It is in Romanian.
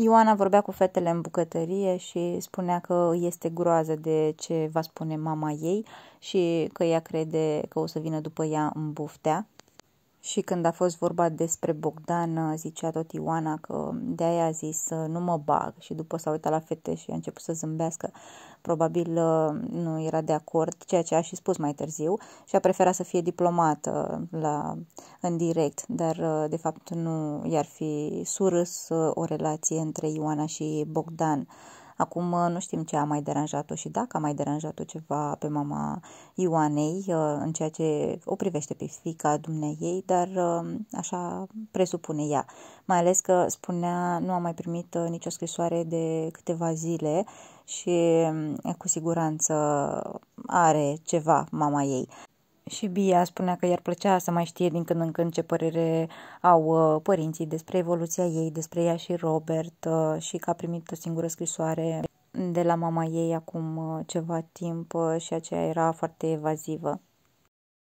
Ioana vorbea cu fetele în bucătărie și spunea că este groază de ce va spune mama ei și că ea crede că o să vină după ea în buftea. Și când a fost vorba despre Bogdan, zicea tot Ioana că de aia a zis să nu mă bag și după s-a uitat la fete și a început să zâmbească. Probabil uh, nu era de acord, ceea ce a și spus mai târziu și a preferat să fie diplomată uh, la, în direct, dar uh, de fapt nu i-ar fi surâs o relație între Ioana și Bogdan. Acum uh, nu știm ce a mai deranjat-o și dacă a mai deranjat-o ceva pe mama Ioanei uh, în ceea ce o privește pe fica dumneiei, dar uh, așa presupune ea. Mai ales că spunea nu a mai primit nicio scrisoare de câteva zile și cu siguranță are ceva mama ei. Și Bia spunea că i-ar plăcea să mai știe din când în când ce părere au uh, părinții despre evoluția ei, despre ea și Robert uh, și că a primit o singură scrisoare de la mama ei acum uh, ceva timp și aceea era foarte evazivă.